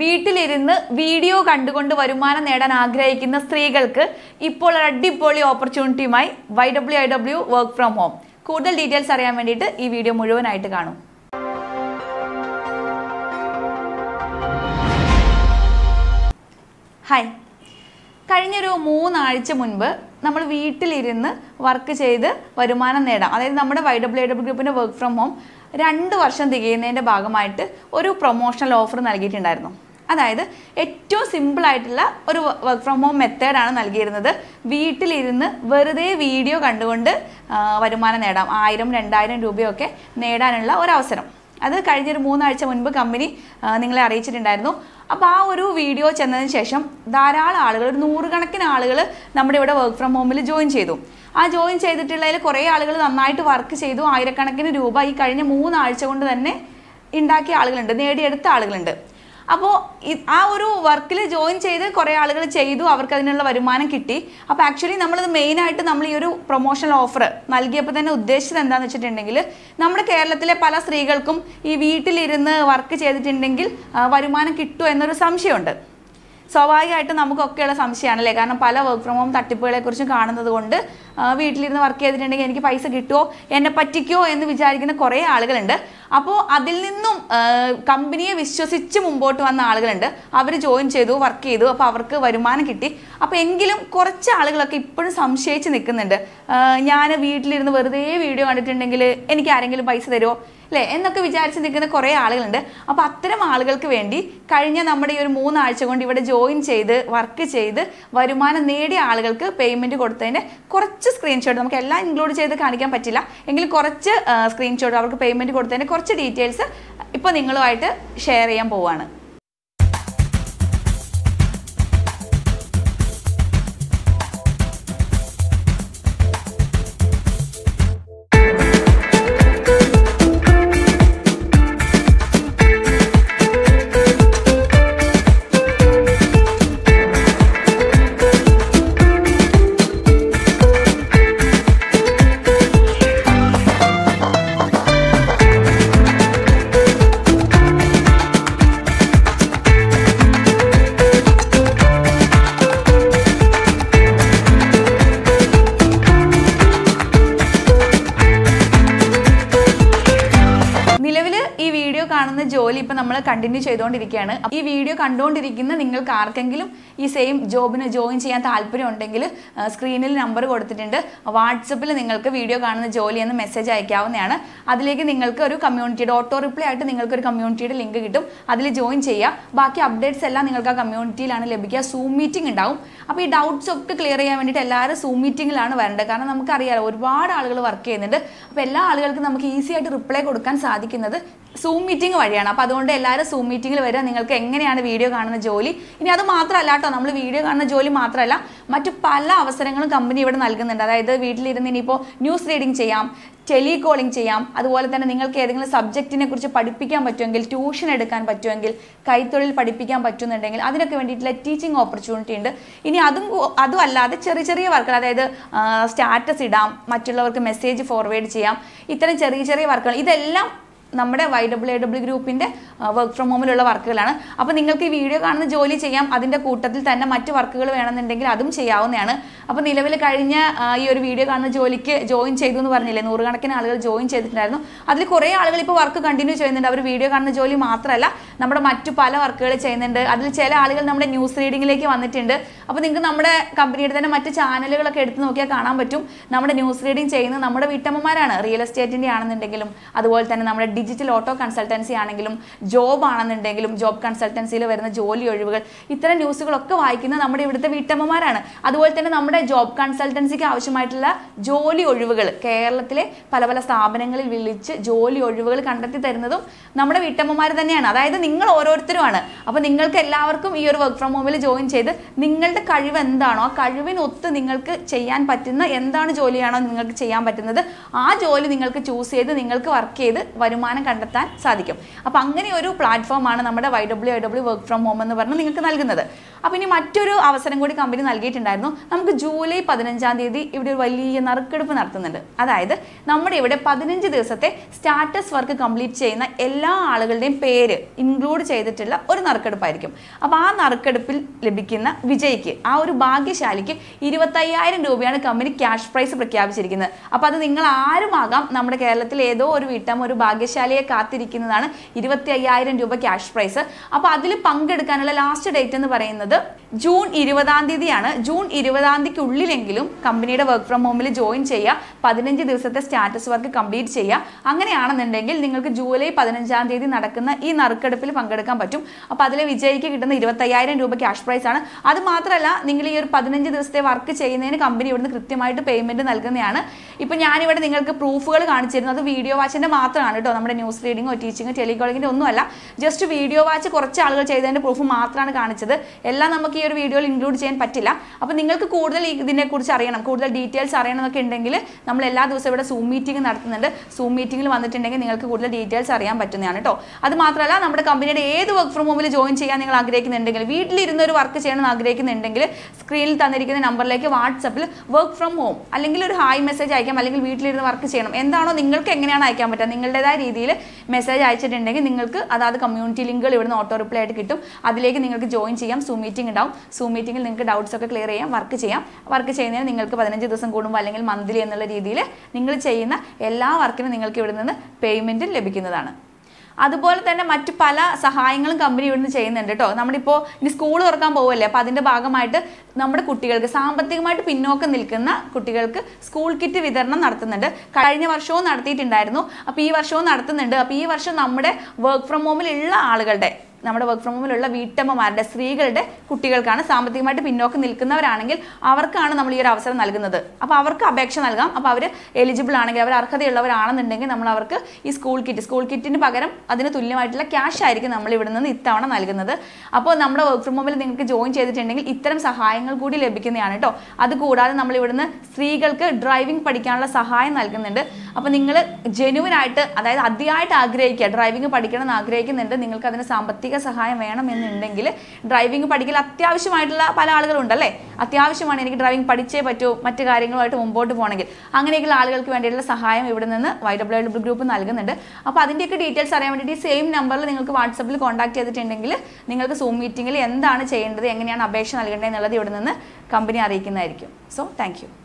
വീട്ടിലിരുന്ന് വീഡിയോ കണ്ടുകൊണ്ട് വരുമാനം നേടാൻ ആഗ്രഹിക്കുന്ന സ്ത്രീകൾക്ക് ഇപ്പോൾ അടിപൊളി ഓപ്പർച്യൂണിറ്റിയുമായി Y W I W work from home കൂടുതൽ ഡീറ്റെയിൽസ് അറിയാൻ വേണ്ടിയിട്ട് ഈ വീഡിയോ മുഴുവനായിട്ട് കാണും ഹായ് കഴിഞ്ഞൊരു മൂന്നാഴ്ച മുൻപ് നമ്മൾ വീട്ടിലിരുന്ന് വർക്ക് ചെയ്ത് വരുമാനം നേടാം അതായത് നമ്മുടെ വൈ ഡബ്ല്യു ഐ ഡബ്ല്യു ഗ്രൂപ്പിൻ്റെ വർക്ക് ഫ്രം ഹോം രണ്ട് വർഷം തികയുന്നതിൻ്റെ ഭാഗമായിട്ട് ഒരു പ്രൊമോഷണൽ ഓഫർ നൽകിയിട്ടുണ്ടായിരുന്നു അതായത് ഏറ്റവും സിമ്പിളായിട്ടുള്ള ഒരു വർക്ക് ഫ്രം ഹോം മെത്തേഡാണ് നൽകിയിരുന്നത് വീട്ടിലിരുന്ന് വെറുതെ വീഡിയോ കണ്ടുകൊണ്ട് വരുമാനം നേടാം ആയിരം രണ്ടായിരം രൂപയൊക്കെ നേടാനുള്ള ഒരു അവസരം അത് കഴിഞ്ഞൊരു മൂന്നാഴ്ച മുൻപ് കമ്പനി നിങ്ങളെ അറിയിച്ചിട്ടുണ്ടായിരുന്നു അപ്പോൾ ആ ഒരു വീഡിയോ ചെന്നതിന് ശേഷം ധാരാളം ആളുകൾ ഒരു നൂറുകണക്കിന് ആളുകൾ നമ്മുടെ ഇവിടെ വർക്ക് ഫ്രം ഹോമിൽ ജോയിൻ ചെയ്തു ആ ജോയിൻ ചെയ്തിട്ടുള്ളതിൽ കുറേ ആളുകൾ നന്നായിട്ട് വർക്ക് ചെയ്തു ആയിരക്കണക്കിന് രൂപ ഈ കഴിഞ്ഞ മൂന്നാഴ്ച കൊണ്ട് തന്നെ ഉണ്ടാക്കിയ ആളുകളുണ്ട് നേടിയെടുത്ത ആളുകളുണ്ട് അപ്പോൾ ആ ഒരു വർക്കിൽ ജോയിൻ ചെയ്ത് കുറേ ആളുകൾ ചെയ്തു അവർക്ക് അതിനുള്ള വരുമാനം കിട്ടി അപ്പോൾ ആക്ച്വലി ഇത് മെയിനായിട്ട് നമ്മൾ ഈ ഒരു പ്രൊമോഷണൽ ഓഫർ നൽകിയപ്പോൾ തന്നെ ഉദ്ദേശിച്ചത് എന്താണെന്ന് വെച്ചിട്ടുണ്ടെങ്കിൽ നമ്മുടെ കേരളത്തിലെ പല സ്ത്രീകൾക്കും ഈ വീട്ടിലിരുന്ന് വർക്ക് ചെയ്തിട്ടുണ്ടെങ്കിൽ വരുമാനം കിട്ടുമോ എന്നൊരു സംശയമുണ്ട് സ്വാഭാവികമായിട്ടും നമുക്കൊക്കെയുള്ള സംശയമാണല്ലേ കാരണം പല വർക്ക് ഫ്രം ഹോം തട്ടിപ്പുകളെക്കുറിച്ചും കാണുന്നത് കൊണ്ട് വീട്ടിലിരുന്ന് വർക്ക് ചെയ്തിട്ടുണ്ടെങ്കിൽ എനിക്ക് പൈസ കിട്ടുമോ എന്നെ പറ്റിക്കോ എന്ന് വിചാരിക്കുന്ന കുറേ ആളുകളുണ്ട് അപ്പോൾ അതിൽ നിന്നും കമ്പനിയെ വിശ്വസിച്ച് മുമ്പോട്ട് വന്ന ആളുകളുണ്ട് അവർ ജോയിൻ ചെയ്തു വർക്ക് ചെയ്തു അപ്പോൾ അവർക്ക് വരുമാനം കിട്ടി അപ്പോൾ എങ്കിലും കുറച്ച് ആളുകളൊക്കെ ഇപ്പോഴും സംശയിച്ച് നിൽക്കുന്നുണ്ട് ഞാൻ വീട്ടിലിരുന്ന് വെറുതെ വീഡിയോ കണ്ടിട്ടുണ്ടെങ്കിൽ എനിക്ക് ആരെങ്കിലും പൈസ തരുമോ അല്ലേ എന്നൊക്കെ വിചാരിച്ച് നിൽക്കുന്ന കുറേ ആളുകളുണ്ട് അപ്പോൾ അത്തരം ആളുകൾക്ക് വേണ്ടി കഴിഞ്ഞ നമ്മുടെ ഈ ഒരു മൂന്നാഴ്ച കൊണ്ട് ഇവിടെ ജോയിൻ ചെയ്ത് വർക്ക് ചെയ്ത് വരുമാനം നേടിയ ആളുകൾക്ക് പേയ്മെൻറ്റ് കൊടുത്തതിൻ്റെ കുറച്ച് സ്ക്രീൻഷോട്ട് നമുക്ക് എല്ലാം ഇൻക്ലൂഡ് ചെയ്ത് കാണിക്കാൻ പറ്റില്ല എങ്കിൽ കുറച്ച് സ്ക്രീൻഷോട്ട് അവർക്ക് പേയ്മെൻറ്റ് കൊടുത്തതിൻ്റെ കുറച്ച് ഡീറ്റെയിൽസ് ഇപ്പോൾ നിങ്ങളുമായിട്ട് ഷെയർ ചെയ്യാൻ പോവുകയാണ് വീഡിയോ കാണുന്ന ജോലി ഇപ്പം നമ്മൾ കണ്ടിന്യൂ ചെയ്തുകൊണ്ടിരിക്കുകയാണ് ഈ വീഡിയോ കണ്ടുകൊണ്ടിരിക്കുന്ന നിങ്ങൾക്ക് ആർക്കെങ്കിലും ഈ സെയിം ജോബിന് ജോയിൻ ചെയ്യാൻ താല്പര്യം ഉണ്ടെങ്കിൽ സ്ക്രീനിൽ നമ്പർ കൊടുത്തിട്ടുണ്ട് വാട്സപ്പിൽ നിങ്ങൾക്ക് വീഡിയോ കാണുന്ന ജോലി എന്ന് മെസ്സേജ് അയക്കാവുന്നതാണ് അതിലേക്ക് നിങ്ങൾക്ക് ഒരു കമ്മ്യൂണിറ്റിയുടെ ഓട്ടോ റിപ്ലൈ ആയിട്ട് നിങ്ങൾക്ക് ഒരു കമ്മ്യൂണിറ്റിയുടെ ലിങ്ക് കിട്ടും അതിൽ ജോയിൻ ചെയ്യുക ബാക്കി അപ്ഡേറ്റ്സ് എല്ലാം നിങ്ങൾക്ക് ആ കമ്മ്യൂണിറ്റിയിലാണ് ലഭിക്കുക സൂം മീറ്റിംഗ് ഉണ്ടാവും അപ്പോൾ ഈ ഡൗട്ട്സ് ഒക്കെ ക്ലിയർ ചെയ്യാൻ വേണ്ടിയിട്ട് എല്ലാവരും സൂം മീറ്റിങ്ങിലാണ് വരേണ്ടത് കാരണം നമുക്കറിയാലോ ഒരുപാട് ആളുകൾ വർക്ക് ചെയ്യുന്നുണ്ട് അപ്പോൾ എല്ലാ ആളുകൾക്കും നമുക്ക് ഈസി ആയിട്ട് റിപ്ലൈ കൊടുക്കാൻ സാധിക്കുന്നത് സൂം മീറ്റിംഗ് വഴിയാണ് അപ്പോൾ അതുകൊണ്ട് എല്ലാവരും സൂം മീറ്റിംഗിൽ വരിക നിങ്ങൾക്ക് എങ്ങനെയാണ് വീഡിയോ കാണുന്ന ജോലി ഇനി അത് മാത്രമല്ല കേട്ടോ നമ്മൾ വീഡിയോ കാണുന്ന ജോലി മാത്രമല്ല മറ്റു പല അവസരങ്ങളും കമ്പനി ഇവിടെ നൽകുന്നുണ്ട് അതായത് വീട്ടിലിരുന്ന് ഇനിയിപ്പോൾ ന്യൂസ് റീഡിംഗ് ചെയ്യാം ടെലികോളിംഗ് ചെയ്യാം അതുപോലെ തന്നെ നിങ്ങൾക്ക് ഏതെങ്കിലും സബ്ജക്റ്റിനെ കുറിച്ച് പഠിപ്പിക്കാൻ പറ്റുമെങ്കിൽ ട്യൂഷൻ എടുക്കാൻ പറ്റുമെങ്കിൽ കൈത്തൊഴിൽ പഠിപ്പിക്കാൻ പറ്റുന്നുണ്ടെങ്കിൽ അതിനൊക്കെ വേണ്ടിയിട്ടുള്ള ടീച്ചിങ് ഓപ്പർച്യൂണിറ്റി ഉണ്ട് ഇനി അതും അതും അല്ലാതെ ചെറിയ ചെറിയ വർക്കുകൾ അതായത് സ്റ്റാറ്റസ് ഇടാം മറ്റുള്ളവർക്ക് മെസ്സേജ് ഫോർവേഡ് ചെയ്യാം ഇത്തരം ചെറിയ ചെറിയ വർക്കുകൾ ഇതെല്ലാം നമ്മുടെ വൈ ഡബ്ല്യു എ ഡബ്ല്യു ഗ്രൂപ്പിൻ്റെ വർക്ക് ഫ്രം ഹോമിലുള്ള വർക്കുകളാണ് അപ്പോൾ നിങ്ങൾക്ക് ഈ വീഡിയോ കാണുന്ന ജോലി ചെയ്യാം അതിൻ്റെ കൂട്ടത്തിൽ തന്നെ മറ്റ് വർക്കുകൾ വേണമെന്നുണ്ടെങ്കിൽ അതും ചെയ്യാവുന്നതാണ് അപ്പോൾ നിലവിൽ കഴിഞ്ഞ ഈ ഒരു വീഡിയോ കാണുന്ന ജോലിക്ക് ജോയിൻ ചെയ്തു എന്ന് പറഞ്ഞില്ലേ നൂറുകണക്കിന് ആളുകൾ ജോയിൻ ചെയ്തിട്ടുണ്ടായിരുന്നു അതിൽ കുറേ ആളുകൾ ഇപ്പോൾ വർക്ക് കണ്ടിന്യൂ ചെയ്യുന്നുണ്ട് അവർ വീഡിയോ കാണുന്ന ജോലി മാത്രമല്ല നമ്മുടെ മറ്റു പല വർക്കുകൾ ചെയ്യുന്നുണ്ട് അതിൽ ചില ആളുകൾ നമ്മുടെ ന്യൂസ് റീഡിങ്ങിലേക്ക് വന്നിട്ടുണ്ട് അപ്പോൾ നിങ്ങൾക്ക് നമ്മുടെ കമ്പനിയുടെ തന്നെ മറ്റ് ചാനലുകളൊക്കെ എടുത്ത് നോക്കിയാൽ കാണാൻ പറ്റും നമ്മുടെ ന്യൂസ് റീഡിങ് ചെയ്യുന്നത് നമ്മുടെ വീട്ടമ്മമാരാണ് റിയൽ എസ്റ്റേറ്റിൻ്റെ ആണെന്നുണ്ടെങ്കിലും അതുപോലെ തന്നെ നമ്മുടെ ഡി ഡിജിറ്റൽ ഓട്ടോ കൺസൾട്ടൻസി ആണെങ്കിലും ജോബ് ആണെന്നുണ്ടെങ്കിലും ജോബ് കൺസൾട്ടൻസിയിൽ വരുന്ന ജോലി ഒഴിവുകൾ ഇത്തരം ന്യൂസുകളൊക്കെ വായിക്കുന്ന നമ്മുടെ ഇവിടുത്തെ വീട്ടമ്മമാരാണ് അതുപോലെ തന്നെ നമ്മുടെ ജോബ് കൺസൾട്ടൻസിക്ക് ആവശ്യമായിട്ടുള്ള ജോലി ഒഴിവുകൾ കേരളത്തിലെ പല പല സ്ഥാപനങ്ങളിൽ വിളിച്ച് ജോലി ഒഴിവുകൾ കണ്ടെത്തി തരുന്നതും നമ്മുടെ വീട്ടമ്മമാർ തന്നെയാണ് അതായത് നിങ്ങൾ ഓരോരുത്തരുമാണ് അപ്പോൾ നിങ്ങൾക്ക് എല്ലാവർക്കും ഈ ഒരു വർക്ക് ഫ്രം ഹോമിൽ ജോയിൻ ചെയ്ത് നിങ്ങളുടെ കഴിവ് എന്താണോ ആ കഴിവിനൊത്ത് നിങ്ങൾക്ക് ചെയ്യാൻ പറ്റുന്ന എന്താണ് ജോലിയാണോ നിങ്ങൾക്ക് ചെയ്യാൻ പറ്റുന്നത് ആ ജോലി നിങ്ങൾക്ക് ചൂസ് ചെയ്ത് നിങ്ങൾക്ക് വർക്ക് ചെയ്ത് വരുമാനം ശതമാനം കണ്ടെത്താൻ സാധിക്കും അപ്പോൾ അങ്ങനെ ഒരു പ്ലാറ്റ്ഫോമാണ് നമ്മുടെ Y W I W work from home എന്ന് പറഞ്ഞാൽ നിങ്ങൾക്ക് നൽകുന്നത് അപ്പോൾ ഇനി മറ്റൊരു അവസരം കൂടി കമ്പനി നൽകിയിട്ടുണ്ടായിരുന്നു നമുക്ക് ജൂലൈ പതിനഞ്ചാം തീയതി ഇവിടെ ഒരു വലിയ നറുക്കെടുപ്പ് നടത്തുന്നുണ്ട് അതായത് നമ്മുടെ ഇവിടെ പതിനഞ്ച് ദിവസത്തെ സ്റ്റാറ്റസ് വർക്ക് കംപ്ലീറ്റ് ചെയ്യുന്ന എല്ലാ ആളുകളുടെയും പേര് ഇൻക്ലൂഡ് ചെയ്തിട്ടുള്ള ഒരു നറുക്കെടുപ്പായിരിക്കും അപ്പോൾ ആ നറുക്കെടുപ്പിൽ ലഭിക്കുന്ന വിജയിക്ക് ആ ഒരു ഭാഗ്യശാലിക്ക് ഇരുപത്തയ്യായിരം രൂപയാണ് കമ്പനി ക്യാഷ് പ്രൈസ് പ്രഖ്യാപിച്ചിരിക്കുന്നത് അപ്പോൾ അത് നിങ്ങൾ ആരുമാകാം നമ്മുടെ കേരളത്തിൽ ഏതോ ഒരു വീട്ടം ഒരു ഭാഗ്യശാലിയെ കാത്തിരിക്കുന്നതാണ് ഇരുപത്തി അയ്യായിരം രൂപ ക്യാഷ് പ്രൈസ് അപ്പോൾ അതിൽ പങ്കെടുക്കാനുള്ള ലാസ്റ്റ് ഡേറ്റ് എന്ന് പറയുന്നത് പറയുന്നത് ജൂൺ ഇരുപതാം തീയതിയാണ് ജൂൺ ഇരുപതാം തീയതിക്കുള്ളിലെങ്കിലും കമ്പനിയുടെ വർക്ക് ഫ്രം ഹോമിൽ ജോയിൻ ചെയ്യുക പതിനഞ്ച് ദിവസത്തെ സ്റ്റാറ്റസ് വർക്ക് കംപ്ലീറ്റ് ചെയ്യുക അങ്ങനെയാണെന്നുണ്ടെങ്കിൽ നിങ്ങൾക്ക് ജൂലൈ പതിനഞ്ചാം തീയതി നടക്കുന്ന ഈ നറുക്കെടുപ്പിൽ പങ്കെടുക്കാൻ പറ്റും അപ്പോൾ അതിലെ വിജയിക്ക് കിട്ടുന്ന ഇരുപത്തയ്യായിരം രൂപ ക്യാഷ് പ്രൈസ് ആണ് അത് മാത്രമല്ല നിങ്ങൾ ഈ ഒരു പതിനഞ്ച് ദിവസത്തെ വർക്ക് ചെയ്യുന്നതിന് കമ്പനി ഇവിടുന്ന് കൃത്യമായിട്ട് പേയ്മെൻറ്റ് നൽകുന്നതാണ് ഇപ്പോൾ ഞാനിവിടെ നിങ്ങൾക്ക് പ്രൂഫുകൾ കാണിച്ചിരുന്നത് അത് വീഡിയോ വാച്ചിൻ്റെ മാത്രമാണ് കേട്ടോ നമ്മുടെ ന്യൂസ് റീഡിങ്ങോ ടീച്ചിങ്ങോ ടെലികോളിങ്ങിൻ്റെ ഒന്നുമല്ല ജസ്റ്റ് വീഡിയോ വാച്ച് കുറച്ച് ആളുകൾ ചെയ്തതിൻ്റെ പ്രൂഫ് മാത്രമാണ് കാണിച്ചത് എല്ലാ എല്ലാം നമുക്ക് ഈ ഒരു വീഡിയോയിൽ ഇൻക്ലൂഡ് ചെയ്യാൻ പറ്റില്ല അപ്പോൾ നിങ്ങൾക്ക് കൂടുതൽ ഇതിനെക്കുറിച്ച് അറിയണം കൂടുതൽ ഡീറ്റെയിൽസ് അറിയണമെന്നൊക്കെ ഉണ്ടെങ്കിൽ നമ്മൾ എല്ലാ ദിവസവും ഇവിടെ സൂം മീറ്റിംഗ് നടത്തുന്നുണ്ട് സൂം മീറ്റിംഗിൽ വന്നിട്ടുണ്ടെങ്കിൽ നിങ്ങൾക്ക് കൂടുതൽ ഡീറ്റെയിൽസ് അറിയാൻ പറ്റുന്നതാണ് കേട്ടോ അത് മാത്രമല്ല നമ്മുടെ കമ്പനിയുടെ ഏത് വർക്ക് ഫ്രം ഹോമിൽ ജോയിൻ ചെയ്യാൻ നിങ്ങൾ ആഗ്രഹിക്കുന്നുണ്ടെങ്കിൽ വീട്ടിലിരുന്ന് ഒരു വർക്ക് ചെയ്യണമെന്ന് ആഗ്രഹിക്കുന്നുണ്ടെങ്കിൽ സ്ക്രീനിൽ തന്നിരിക്കുന്ന നമ്പറിലേക്ക് വാട്സപ്പിൽ വർക്ക് ഫ്രം ഹോം അല്ലെങ്കിൽ ഒരു ഹായ് മെസ്സേജ് അയക്കാം അല്ലെങ്കിൽ വീട്ടിലിരുന്ന് വർക്ക് ചെയ്യണം എന്താണോ നിങ്ങൾക്ക് എങ്ങനെയാണ് അയക്കാൻ പറ്റുക നിങ്ങളുടേതായ രീതിയിൽ മെസ്സേജ് അയച്ചിട്ടുണ്ടെങ്കിൽ നിങ്ങൾക്ക് അതാത് കമ്മ്യൂണിറ്റി ലിങ്കുകൾ ഇവിടുന്ന് ഓട്ടോ റിപ്ലൈ ആയിട്ട് കിട്ടും അതിലേക്ക് നിങ്ങൾക്ക് ജോയിൻ ചെയ്യാം സൂം മീറ്റിംഗ് ഉണ്ടാവും സൂം മീറ്റിംഗിൽ നിങ്ങൾക്ക് ഡൗട്ട്സ് ഒക്കെ ക്ലിയർ ചെയ്യാം വർക്ക് ചെയ്യാം വർക്ക് ചെയ്യുന്നതിന് നിങ്ങൾക്ക് പതിനഞ്ച് ദിവസം കൂടുമ്പോൾ അല്ലെങ്കിൽ മന്ത്ലി എന്നുള്ള രീതിയിൽ നിങ്ങൾ ചെയ്യുന്ന എല്ലാ വർക്കിനും നിങ്ങൾക്ക് ഇവിടെ നിന്ന് പേയ്മെൻറ്റ് ലഭിക്കുന്നതാണ് അതുപോലെ തന്നെ മറ്റു പല സഹായങ്ങളും കമ്പനി ഇവിടുന്ന് ചെയ്യുന്നുണ്ട് കേട്ടോ നമ്മളിപ്പോൾ ഇനി സ്കൂൾ തുറക്കാൻ പോകുമല്ലേ അപ്പോൾ അതിൻ്റെ ഭാഗമായിട്ട് നമ്മുടെ കുട്ടികൾക്ക് സാമ്പത്തികമായിട്ട് പിന്നോക്കം നിൽക്കുന്ന കുട്ടികൾക്ക് സ്കൂൾ കിറ്റ് വിതരണം നടത്തുന്നുണ്ട് കഴിഞ്ഞ വർഷവും നടത്തിയിട്ടുണ്ടായിരുന്നു അപ്പോൾ ഈ വർഷവും നടത്തുന്നുണ്ട് അപ്പോൾ ഈ വർഷം നമ്മുടെ വർക്ക് ഫ്രം ഹോമിലുള്ള ആളുകളുടെ നമ്മുടെ വർക്ക് ഫ്രം ഹോമിലുള്ള വീട്ടമ്മമാരുടെ സ്ത്രീകളുടെ കുട്ടികൾക്കാണ് സാമ്പത്തികമായിട്ട് പിന്നോക്കം നിൽക്കുന്നവരാണെങ്കിൽ അവർക്കാണ് നമ്മൾ ഈ ഒരു അവസരം നൽകുന്നത് അപ്പോൾ അവർക്ക് അപേക്ഷ നൽകാം അപ്പോൾ അവർ എലിജിബിൾ ആണെങ്കിൽ അവർ അർഹതയുള്ളവരാണെന്നുണ്ടെങ്കിൽ നമ്മൾ അവർക്ക് ഈ സ്കൂൾ കിറ്റ് സ്കൂൾ കിറ്റിന് പകരം അതിന് തുല്യമായിട്ടുള്ള ക്യാഷ് ആയിരിക്കും നമ്മൾ ഇവിടെ നിന്ന് ഇത്തവണ നൽകുന്നത് അപ്പോൾ നമ്മുടെ വർക്ക് ഫ്രം ഹോമിൽ നിങ്ങൾക്ക് ജോയിൻ ചെയ്തിട്ടുണ്ടെങ്കിൽ ഇത്തരം സഹായങ്ങൾ കൂടി ലഭിക്കുന്നതാണ് കേട്ടോ അതുകൂടാതെ നമ്മൾ ഇവിടുന്ന് സ്ത്രീകൾക്ക് ഡ്രൈവിംഗ് പഠിക്കാനുള്ള സഹായം നൽകുന്നുണ്ട് അപ്പോൾ നിങ്ങൾ ജെനുവിനായിട്ട് അതായത് അതിയായിട്ട് ആഗ്രഹിക്കുക ഡ്രൈവിംഗ് പഠിക്കണം എന്ന് ആഗ്രഹിക്കുന്നുണ്ട് നിങ്ങൾക്ക് അതിന് സാമ്പത്തിക സാമ്പത്തിക സഹായം വേണമെന്നുണ്ടെങ്കിൽ ഡ്രൈവിംഗ് പഠിക്കൽ അത്യാവശ്യമായിട്ടുള്ള പല ആളുകളുണ്ടല്ലേ അത്യാവശ്യമാണ് എനിക്ക് ഡ്രൈവിംഗ് പഠിച്ചേ പറ്റൂ മറ്റു കാര്യങ്ങളുമായിട്ട് മുമ്പോട്ട് പോകണമെങ്കിൽ അങ്ങനെയൊക്കെയുള്ള ആളുകൾക്ക് വേണ്ടിയിട്ടുള്ള സഹായം ഇവിടെ നിന്ന് വൈ ഗ്രൂപ്പ് നൽകുന്നുണ്ട് അപ്പോൾ അതിൻ്റെയൊക്കെ ഡീറ്റെയിൽസ് അറിയാൻ വേണ്ടിയിട്ട് ഈ സെയിം നമ്പറിൽ നിങ്ങൾക്ക് വാട്സപ്പിൽ കോൺടാക്ട് ചെയ്തിട്ടുണ്ടെങ്കിൽ നിങ്ങൾക്ക് സൂം മീറ്റിംഗിൽ എന്താണ് ചെയ്യേണ്ടത് എങ്ങനെയാണ് അപേക്ഷ നൽകേണ്ടത് എന്നുള്ളത് ഇവിടെ നിന്ന് കമ്പനി അറിയിക്കുന്നതായിരിക്കും സോ താങ്ക്